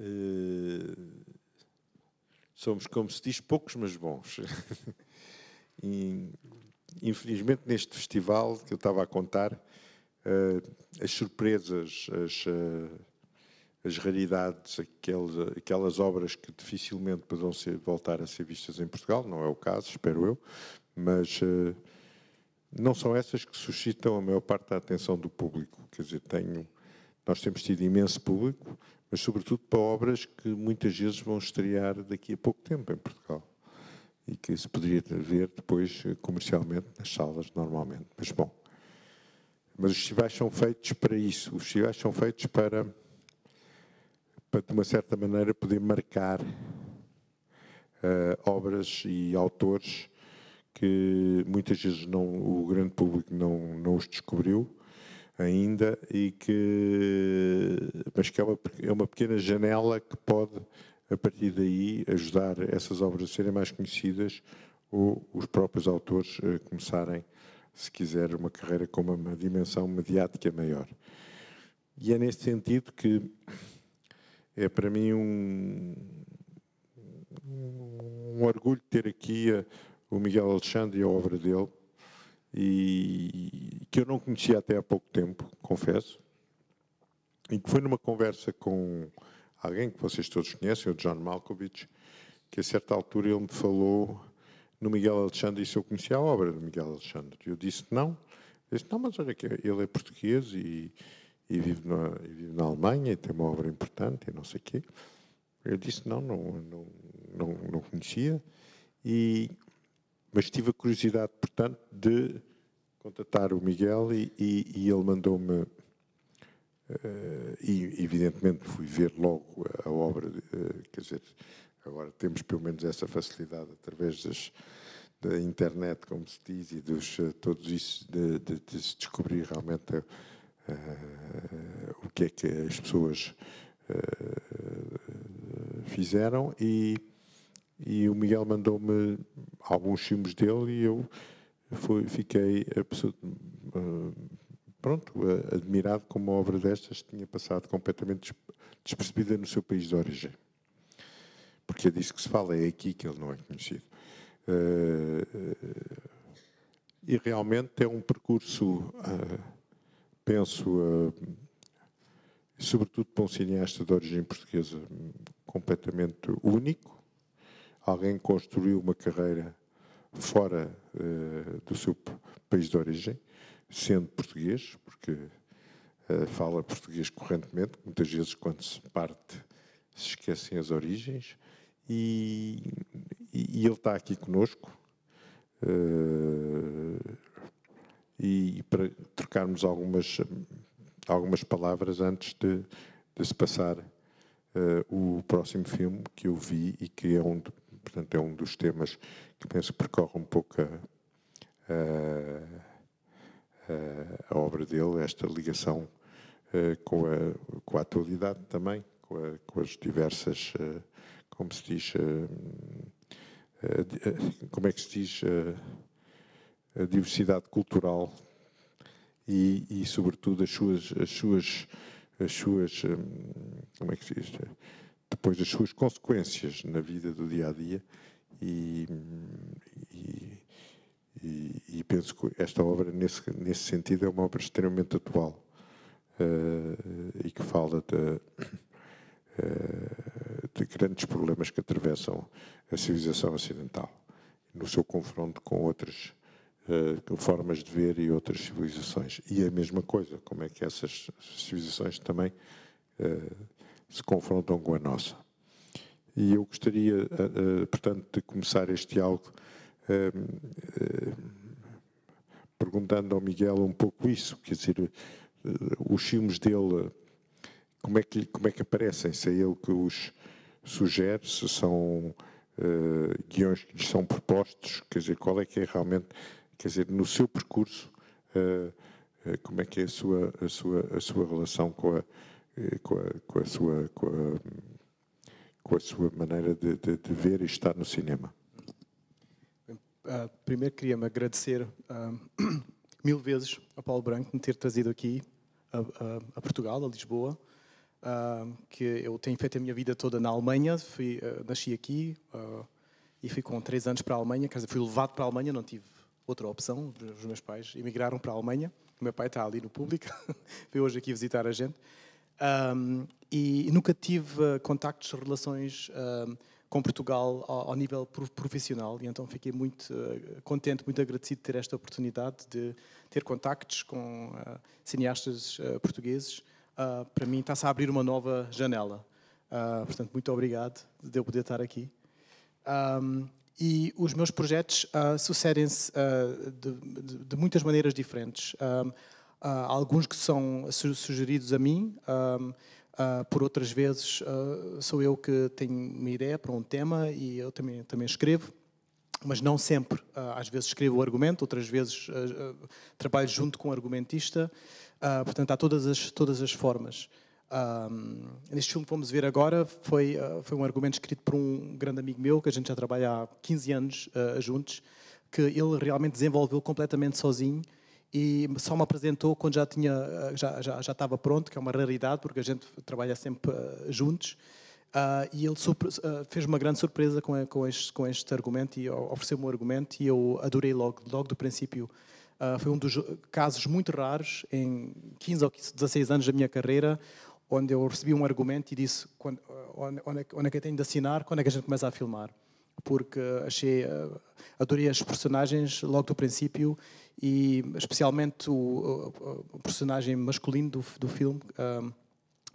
Eh, somos, como se diz, poucos, mas bons. e, infelizmente, neste festival que eu estava a contar, eh, as surpresas, as, eh, as raridades, aquelas, aquelas obras que dificilmente poderão ser, voltar a ser vistas em Portugal, não é o caso, espero eu, mas não são essas que suscitam a maior parte da atenção do público. Quer dizer, tenho nós temos tido imenso público, mas sobretudo para obras que muitas vezes vão estrear daqui a pouco tempo em Portugal e que se poderia ver depois eh, comercialmente nas salas normalmente. Mas bom, mas os festivais são feitos para isso. Os festivais são feitos para, para de uma certa maneira, poder marcar uh, obras e autores que muitas vezes não, o grande público não, não os descobriu ainda e que mas que é uma, é uma pequena janela que pode a partir daí ajudar essas obras a serem mais conhecidas ou os próprios autores a eh, começarem se quiser uma carreira com uma, uma dimensão mediática maior e é nesse sentido que é para mim um, um orgulho ter aqui a, eh, o Miguel Alexandre e a obra dele e que eu não conhecia até há pouco tempo, confesso, e que foi numa conversa com alguém que vocês todos conhecem, o John Malkovich, que a certa altura ele me falou no Miguel Alexandre e se eu conhecia a obra do Miguel Alexandre. Eu disse não, Ele disse não, mas olha que ele é português e, e, vive na, e, vive na, Alemanha e tem uma obra importante e não sei o quê. Eu disse não, não, não, não, não conhecia. E mas tive a curiosidade, portanto, de contatar o Miguel e, e, e ele mandou-me. Uh, e, evidentemente, fui ver logo a, a obra, uh, quer dizer, agora temos pelo menos essa facilidade através das, da internet, como se diz, e dos, uh, todos isso, de, de, de, se descobrir realmente a, o que é que as pessoas fizeram e e o Miguel mandou-me alguns filmes dele e eu fui, fiquei eh, pronto, admirado como uma obra destas tinha passado completamente despercebida no seu país de origem. Porque é disso que se fala, é aqui que ele não é conhecido. Eh, eh, e realmente é um percurso, penso, sobretudo para um cineasta de origem portuguesa, completamente único alguém construiu uma carreira fora uh, do seu país de origem, sendo português, porque uh, fala português correntemente, muitas vezes quando se parte se esquecem as origens, e, e, e ele está aqui conosco uh, e, e, para trocarmos algumas, algumas palavras antes de, de se passar o próximo filme que eu vi e que é um Portanto, é um dos temas que penso que percorre um pouco a, a, a obra dele, esta ligação eh, com, a, com a atualidade também, com, a, com as diversas, eh, como se diz, eh, como é que se diz, a diversidade cultural e, e sobretudo, as suas, as suas, as suas como é que se diz, depois das suas consequências na vida do dia a dia e, e, e, penso que esta obra nesse, nesse sentido é uma obra extremamente atual uh, e que fala de, uh, de, grandes problemas que atravessam a civilização ocidental no seu confronto com outras uh, formas de ver e outras civilizações e a mesma coisa como é que essas civilizações também uh, se confrontam com a nossa. E eu gostaria, eh, eh, portanto, de começar este diálogo eh, perguntando ao Miguel um pouco isso, quer dizer, os filmes dele, como é que, como é que aparecem? Se é ele que os sugere, se são guiões que lhe são propostos, quer dizer, qual é que é realmente, quer dizer, no seu percurso, como é que é a sua, a sua, a sua relação com a, eh, com a, com a sua com a, com a sua maneira de, de, de, ver e estar no cinema. Ah, primeiro queria-me agradecer ah, mil vezes a Paulo Branco me ter trazido aqui a, a, a Portugal, a Lisboa, ah, que eu tenho feito a minha vida toda na Alemanha, fui, nasci aqui e fui com três anos para a Alemanha, quer dizer, fui levado para a Alemanha, não tive outra opção, os meus pais emigraram para a Alemanha, o meu pai está ali no público, veio hoje aqui visitar a gente, um, e nunca tive contactos, relações um, com Portugal ao, ao, nível profissional e então fiquei muito uh, contente, muito agradecido de ter esta oportunidade de ter contactos com uh, cineastas uh, portugueses. Ah, para mim está-se a abrir uma nova janela. Ah, portanto, muito obrigado de eu poder estar aqui. Um, e os meus projetos ah, sucedem-se de, de, de, muitas maneiras diferentes. Um, ah, alguns que são sugeridos a mim, ah, por outras vezes ah, sou eu que tenho uma ideia para um tema e eu também, também escrevo mas não sempre. às vezes escrevo o argumento, outras vezes trabalho junto com o argumentista. portanto, há todas as, todas as formas. neste filme que vamos ver agora foi, foi um argumento escrito por um grande amigo meu, que a gente já trabalha há 15 anos juntos, que ele realmente desenvolveu completamente sozinho e só me apresentou quando já, tinha, eh, já, já, já estava pronto, que é uma raridade, porque a gente trabalha sempre eh, juntos. Uh, e ele uh, fez uma grande surpresa com, com, este, com este, argumento e ofereceu-me o argumento e eu adorei logo, logo do princípio. Uh, foi um dos casos muito raros, em 15 ou 16 anos da minha carreira, onde eu recebi um argumento e disse quando, ah, onde, é onde, é que eu tenho de assinar, quando é que a gente começa a filmar porque achei, eh, adorei as personagens logo do princípio e especialmente o, o, o personagem masculino do, do filme, um, ehm,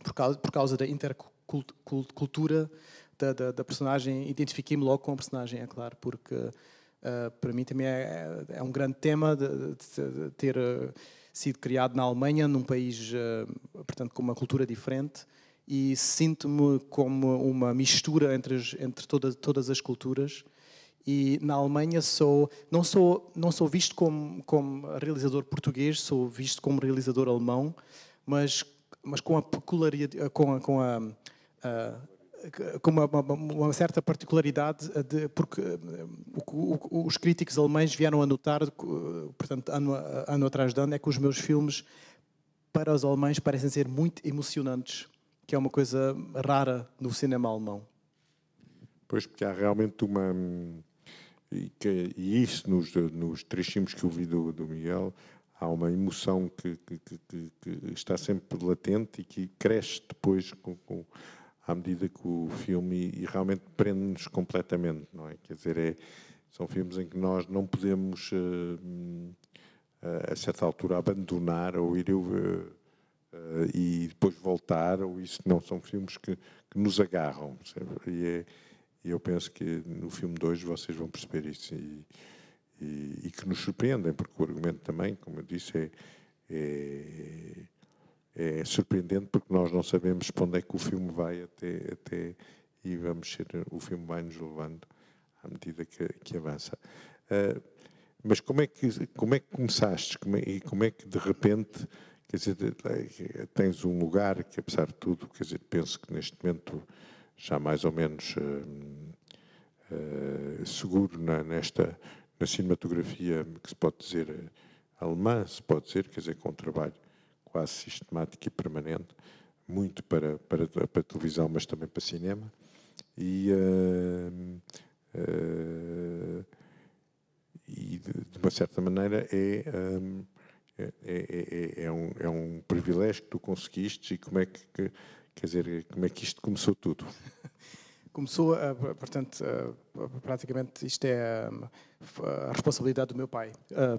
por, causa, por causa da intercultura da, da, da personagem, identifiquei-me logo com a personagem, é claro, porque uh, para mim também é, é, é um grande tema de, de, de ter uh, sido criado na Alemanha, num país, uh, portanto, com uma cultura diferente e sinto-me como uma mistura entre, as, entre toda, todas as culturas. E na Alemanha sou, não, sou, não sou visto como, como realizador português, sou visto como realizador alemão, mas, mas com a peculiaridade, com a, com a, a com uma, uma, uma, certa particularidade, de, porque o, o, os críticos alemães vieram a notar, portanto, ano, ano atrás de ano, é que os meus filmes para os alemães parecem ser muito emocionantes que é uma coisa rara no cinema alemão. Pois, porque há realmente uma. Hum, e, que, e isso, nos, nos trechinhos que eu vi do, do Miguel, há uma emoção que, que, que, que, está sempre latente e que cresce depois com, com, à medida que o filme e realmente prende-nos completamente, não é? Quer dizer, é, são filmes em que nós não podemos, uh, uh, a certa altura, abandonar ou ir. Uh, uh, e depois voltar, ou isso não, são filmes que, que nos agarram. E, é, eu penso que no filme 2 vocês vão perceber isso e, e, e, que nos surpreendem, porque o argumento também, como eu disse, é, é é surpreendente porque nós não sabemos para onde é que o filme vai até, até e vamos ser, o filme vai nos levando à medida que, que avança. Uh, mas como é que, como é que começaste como é, e como é que de repente Quer dizer, tens um lugar que, apesar de tudo, quer dizer, penso que neste momento já mais ou menos uh, uh, seguro na, nesta na cinematografia que se pode dizer eh, alemã, se pode dizer, quer dizer, com um trabalho quase sistemático e permanente, muito para, para, para televisão, mas também para cinema. E, uh, uh, e de, de, uma certa maneira, é é é, é, é, é, um, é um privilégio que tu conseguiste e como é que, que, quer dizer, como é que isto começou tudo? Começou, eh, portanto, eh, praticamente isto é eh, a responsabilidade do meu pai,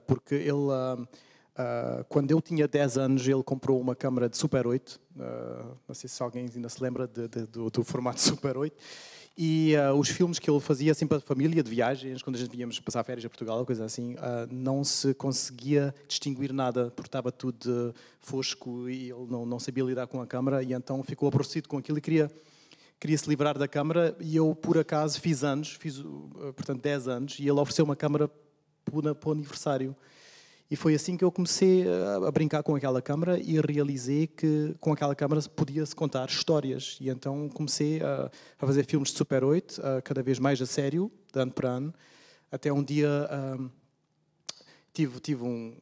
porque ele Uh, quando eu tinha 10 anos, ele comprou uma câmera de Super 8. Uh, ah, não sei se alguém ainda se lembra de, de, do, do, formato Super 8. E uh, os filmes que ele fazia, assim, para a família, de viagens, quando a gente víamos passar férias a Portugal, coisa assim, não se conseguia distinguir nada, porque estava tudo fosco e ele não, não sabia lidar com a câmera. E então ficou aborrecido com aquilo e queria queria se livrar da câmara e eu, por acaso, fiz anos, fiz, portanto, 10 anos, e ele ofereceu uma câmara para o aniversário. E foi assim que eu comecei a, brincar com aquela câmara e realizei que com aquela câmara podia-se contar histórias. E então comecei a, a fazer filmes de Super 8, a, cada vez mais a sério, de ano para ano. Até um dia hum, tive, tive um,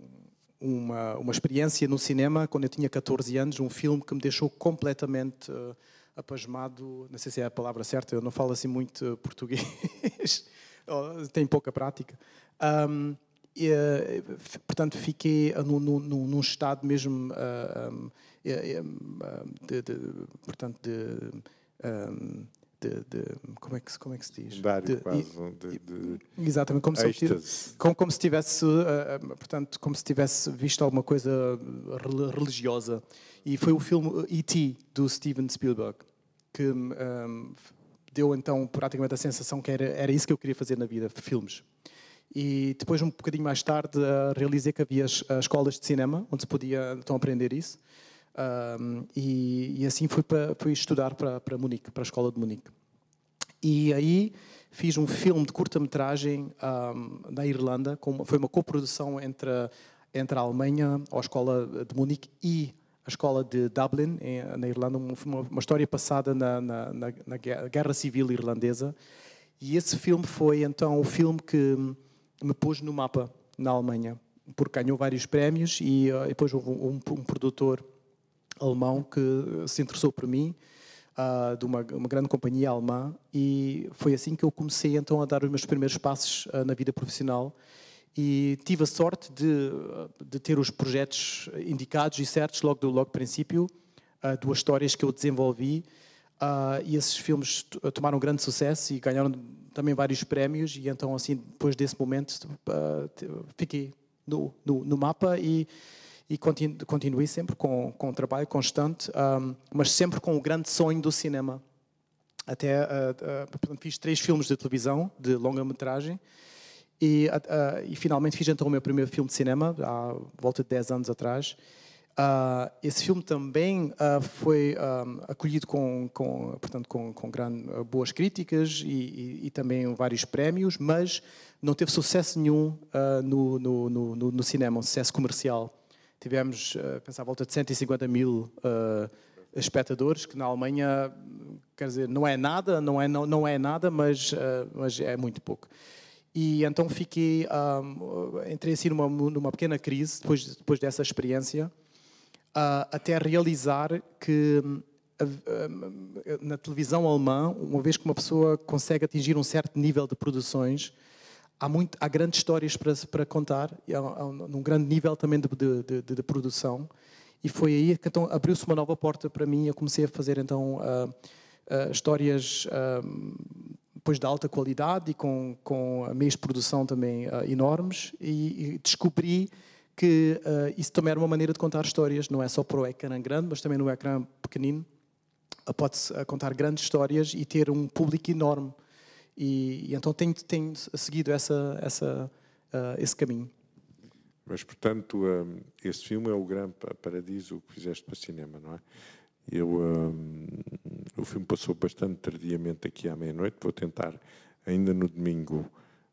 uma, uma experiência no cinema, quando eu tinha 14 anos, um filme que me deixou completamente uh, apasmado. Não sei se é a palavra certa, eu não falo assim muito português, oh, tenho pouca prática. Um, e, eh, portanto, fiquei num, eh, num, num estado mesmo um, eh, de, de, portanto, de, um, de, de, como é que como é que se diz Dário, de, quase, de, de, exatamente como se, tivesse, como, como se tivesse uh, portanto como se tivesse visto alguma coisa religiosa e foi o filme E.T. do Steven Spielberg que um, deu então praticamente a sensação que era era isso que eu queria fazer na vida filmes e depois, um bocadinho mais tarde, eh, realizei que havia escolas de cinema, onde se podia então aprender isso. Um, e, e, assim fui, fui estudar para, para Munique, para a escola de Munique. E aí fiz um filme de curta-metragem um, na Irlanda, com, foi uma coprodução entre, entre a Alemanha, a escola de Munique e a escola de Dublin, em, na Irlanda, uma, uma história passada na, na, na, na Guerra Civil Irlandesa. E esse filme foi então o filme que me pôs no mapa na Alemanha, porque ganhou vários prémios e, uh, depois houve um, um, um, produtor alemão que se interessou por mim, uh, de uma, uma, grande companhia alemã, e foi assim que eu comecei então a dar os meus primeiros passos ah, na vida profissional e tive a sorte de, ah, de ter os projetos indicados e certos logo do logo princípio, duas histórias que eu desenvolvi, Uh, e esses filmes tomaram grande sucesso e ganharam também vários prémios e então assim depois desse momento uh, fiquei no, no, no, mapa e, e continu, continuei sempre com, com trabalho constante um, ah, mas sempre com o grande sonho do cinema até uh, fiz três filmes de televisão de longa metragem e, e finalmente fiz então o meu primeiro filme de cinema há volta de 10 anos atrás Uh, esse filme também uh, foi ah, acolhido com, com, portanto, com, com grande, uh, boas críticas e, e, e, também vários prémios, mas não teve sucesso nenhum no, no, no, no, cinema, um sucesso comercial. Tivemos, uh, pensar, à volta de 150 mil espectadores, que na Alemanha, quer dizer, não é nada, não é, não, não é nada, mas, mas é muito pouco. E então fiquei, entrei assim numa, numa pequena crise depois, depois dessa experiência, uh, até realizar que hum, hum, na televisão alemã, uma vez que uma pessoa consegue atingir um certo nível de produções, há, muito, há grandes histórias para, para contar, há, há um, um grande nível também de, de, de, de produção. E foi aí que então, abriu-se uma nova porta para mim. Eu comecei a fazer então uh, uh, histórias uh, depois de alta qualidade e com, com meios de produção também enormes. E, e descobri que uh, isso também era uma maneira de contar histórias, não é só para o ecrã grande, mas também no ecrã pequenino. Uh, Pode-se uh, contar grandes histórias e ter um público enorme. E, e então tenho, tenho, seguido essa, essa, esse caminho. Mas, portanto, um, este filme é o grande paradiso que fizeste para cinema, não é? Eu, o filme passou bastante tardiamente aqui à meia-noite. Vou tentar, ainda no domingo,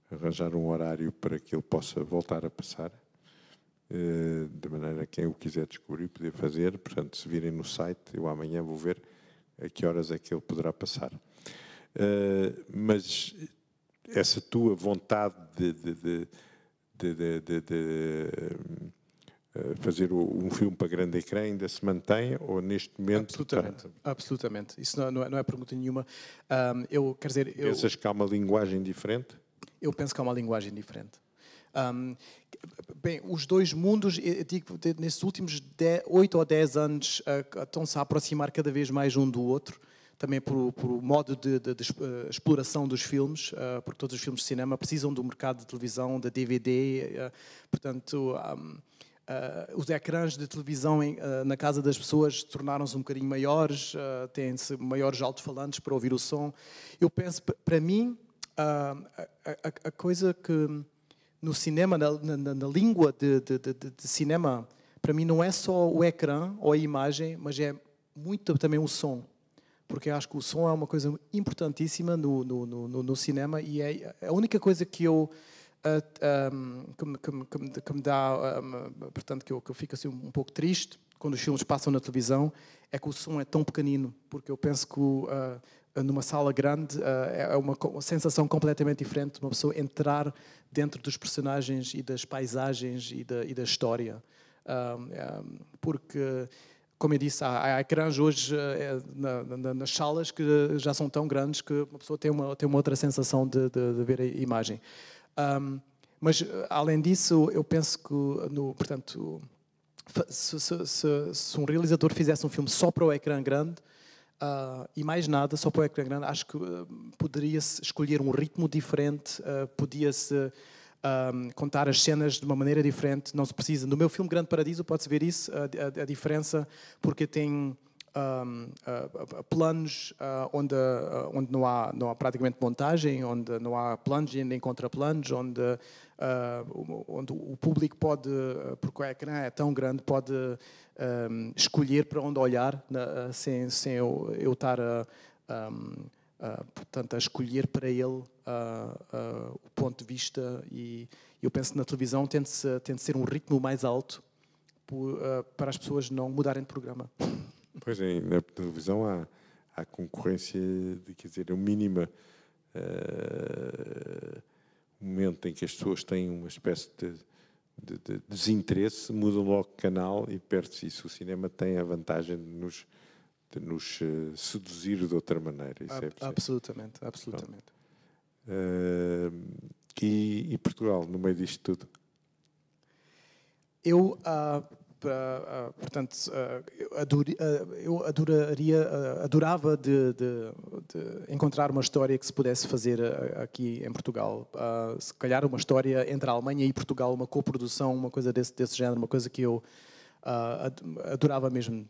arranjar um horário para que ele possa voltar a passar. Eh, de maneira que quem o quiser descobrir poder fazer. Portanto, se virem no site, eu amanhã vou ver a que horas é que ele poderá passar. Eh, mas essa tua vontade de, de, de, de eh, fazer um filme para grande ecrã ainda se mantém ou neste momento absolutamente está... absolutamente isso não, não, é, não é pergunta nenhuma um, eu quer dizer eu... pensas que há uma linguagem diferente eu penso que há uma linguagem diferente um, bem, os dois mundos, eh, digo, nesses últimos oito 8 ou 10 anos, uh, estão-se a aproximar cada vez mais um do outro, também por, por modo de, de, de, eh, exploração dos filmes, uh, porque todos os filmes de cinema precisam do mercado de televisão, da DVD, uh, portanto. Um, Uh, os ecrãs de televisão em, uh, na casa das pessoas tornaram-se um bocadinho maiores, uh, têm-se maiores alto-falantes para ouvir o som. Eu penso, para mim, a, a, a, coisa que no cinema, na, na, na língua de, de, de, de, cinema, para mim não é só o ecrã ou a imagem, mas é muito também o som. Porque eu acho que o som é uma coisa importantíssima no, no, no, no cinema e é a única coisa que eu. Ah, ah, que, me, dá. Ah, portanto, que eu, que eu fico assim um pouco triste quando os filmes passam na televisão, é que o som é tão pequenino, porque eu penso que. Uh, numa sala grande eh, é, é uma sensação completamente diferente de uma pessoa entrar dentro dos personagens e das paisagens e da, e da história. porque, como eu disse, há, há ecrãs hoje eh, eh, nas salas que já são tão grandes que uma pessoa tem uma, tem uma outra sensação de, de, de ver a imagem. mas, além disso, eu penso que, no, portanto, se, se, se, se um realizador fizesse um filme só para o ecrã grande, Uh, e mais nada, só para o ecrã grande, acho que uh, poderia-se escolher um ritmo diferente, uh, podia-se contar as cenas de uma maneira diferente, não se precisa. No meu filme Grande Paradiso pode-se ver isso, a, a, a diferença, porque tem um, uh, planos uh, onde, uh, onde não, há, não há praticamente montagem, onde não há planos e nem contraplanos, onde, onde o público pode, porque o ecrã é tão grande, pode um, escolher para onde olhar sem, sem eu, eu estar a, um, a, portanto, a escolher para ele o ponto de vista. E eu penso que na televisão tem de, ser, tem de ser um ritmo mais alto. para as pessoas não mudarem de programa. Pois é, na televisão há, há concorrência, de, quer dizer, é o mínima. Uh, momento em que as pessoas têm uma espécie de, de, de desinteresse, mudam logo o canal e perde-se isso. O cinema tem a vantagem de nos, de nos eh, seduzir de outra maneira. Isso é Ab é absolutamente, absolutamente. uh, e, e, Portugal, no meio disto tudo? Eu, uh, para, ah, portanto, ah, ah, eu adoraria, adorava de, de, de, encontrar uma história que se pudesse fazer aqui em Portugal. Se calhar uma história entre a Alemanha e Portugal, uma coprodução, uma coisa desse, desse género, uma coisa que eu adorava mesmo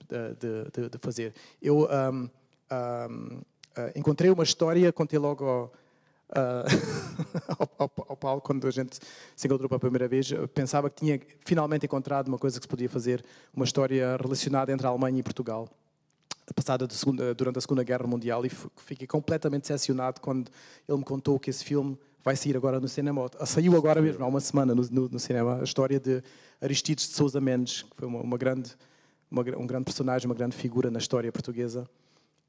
de, de fazer. Eu um, um, encontrei uma história, contei logo ao, ao Paulo, quando a gente se encontrou pela primeira vez, pensava que tinha finalmente encontrado uma coisa que se podia fazer, uma história relacionada entre a Alemanha e Portugal passada segunda, durante a Segunda Guerra Mundial e fiquei completamente decepcionado quando ele me contou que esse filme vai sair agora no cinema, saiu agora mesmo, há uma semana no, no, no cinema, a história de Aristides de Sousa Mendes, que foi uma, uma grande, uma, um grande personagem, uma grande figura na história portuguesa.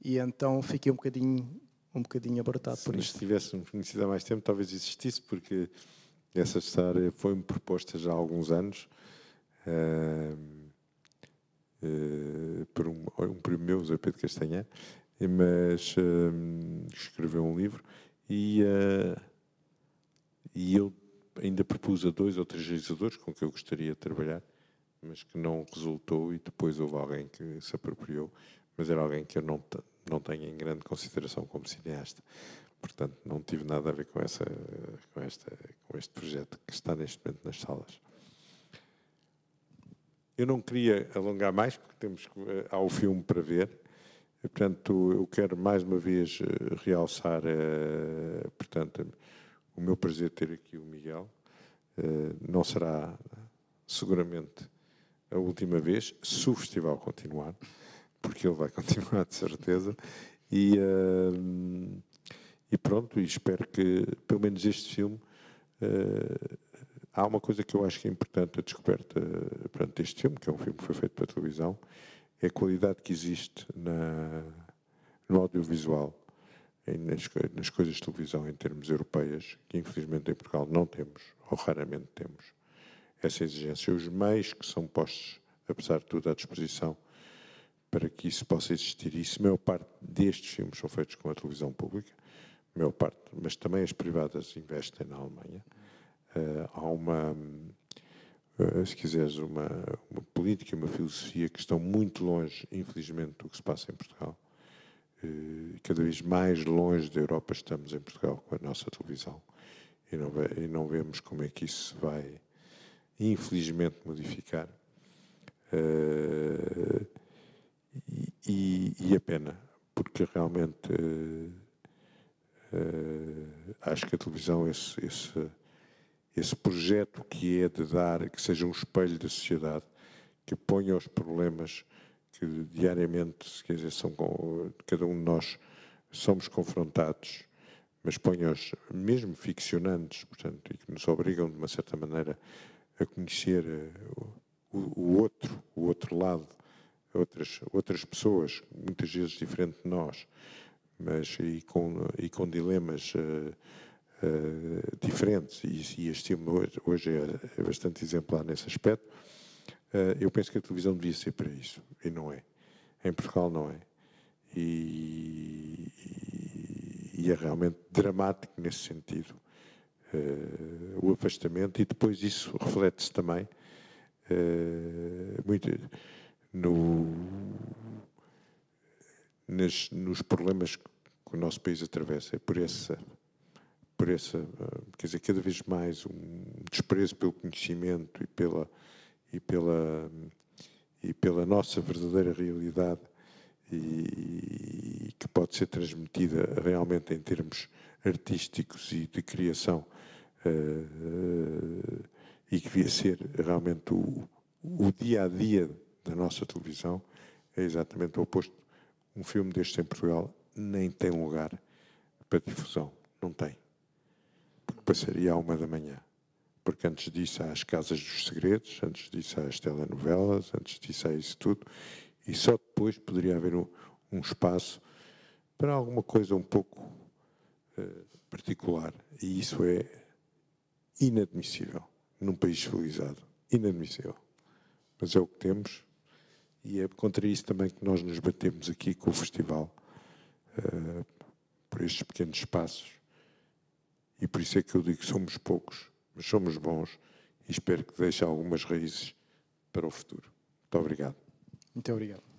E então fiquei um bocadinho um bocadinho abortado Se por isso. Se tivéssemos conhecido há mais tempo, talvez existisse, porque essa área foi-me proposta já há alguns anos uh, uh, por um, um primo meu, José Pedro Castanhã, mas uh, escreveu um livro e, e eu ainda propus a dois ou três realizadores com que eu gostaria de trabalhar, mas que não resultou e depois houve alguém que se apropriou, mas era alguém que eu não, não tenho em grande consideração como cineasta. Portanto, não tive nada a ver com, essa, com, esta, com este projeto que está neste momento nas salas. Eu não queria alongar mais, porque temos, eh, há o filme para ver. Portanto, eu quero mais uma vez eh, realçar eh, portanto, o meu prazer de ter aqui o Miguel. Não será seguramente a última vez, se o festival continuar porque ele vai continuar de certeza. E, uh, e pronto, e espero que pelo menos este filme. Uh, há uma coisa que eu acho que é importante a descoberta pronto, deste filme, que é um filme que foi feito para televisão, é a qualidade que existe na, no audiovisual, nas, nas coisas de televisão em termos europeias, que infelizmente em Portugal não temos, ou raramente temos, essa exigência. Os meios que são postos, apesar de tudo, à disposição para que isso possa existir. E isso, a maior parte destes filmes são feitos com a televisão pública, a maior parte, mas também as privadas investem na Alemanha. Uh, há uma, eh, se quiseres, uma, uma política e uma filosofia que estão muito longe, infelizmente, do que se passa em Portugal. Uh, cada vez mais longe da Europa estamos em Portugal com a nossa televisão e não, e não vemos como é que isso vai, infelizmente, modificar. Uh, e, e, pena, porque realmente uh, uh, acho que a televisão, esse, esse, esse projeto que é de dar, que seja um espelho da sociedade, que ponha os problemas que diariamente, quer dizer, são, cada um de nós somos confrontados, mas ponha-os mesmo ficcionantes, portanto, e que nos obrigam de uma certa maneira a conhecer eh, o, o outro, o outro lado outras, outras pessoas, muitas vezes diferente de nós, mas e com, e com dilemas uh, uh, diferentes, e, e a hoje, hoje é, é, bastante exemplar nesse aspecto, uh, eu penso que a televisão devia ser para isso, e não é. Em Portugal não é. E, e, e é realmente dramático nesse sentido. o afastamento e depois isso reflete-se também muito no, nas, nos problemas que o nosso país atravessa. É por essa, por essa, ah, quer dizer, cada vez mais um desprezo pelo conhecimento e pela e pela e pela nossa verdadeira realidade e, e que pode ser transmitida realmente em termos artísticos e de criação uh, uh, e que devia ser realmente o, o dia a dia da nossa televisão é exatamente o oposto. Um filme deste em Portugal nem tem lugar para difusão. Não tem. Porque passaria à uma da manhã. Porque antes disso há as casas dos segredos, antes disso há as telenovelas, antes disso há isso tudo. E só depois poderia haver um, um espaço para alguma coisa um pouco uh, particular. E isso é inadmissível num país civilizado. Inadmissível. Mas é o que temos. E é contra isso também que nós nos batemos aqui com o festival, uh, por estes pequenos espaços. E por isso é que eu digo que somos poucos, mas somos bons e espero que deixe algumas raízes para o futuro. Muito obrigado. Muito obrigado.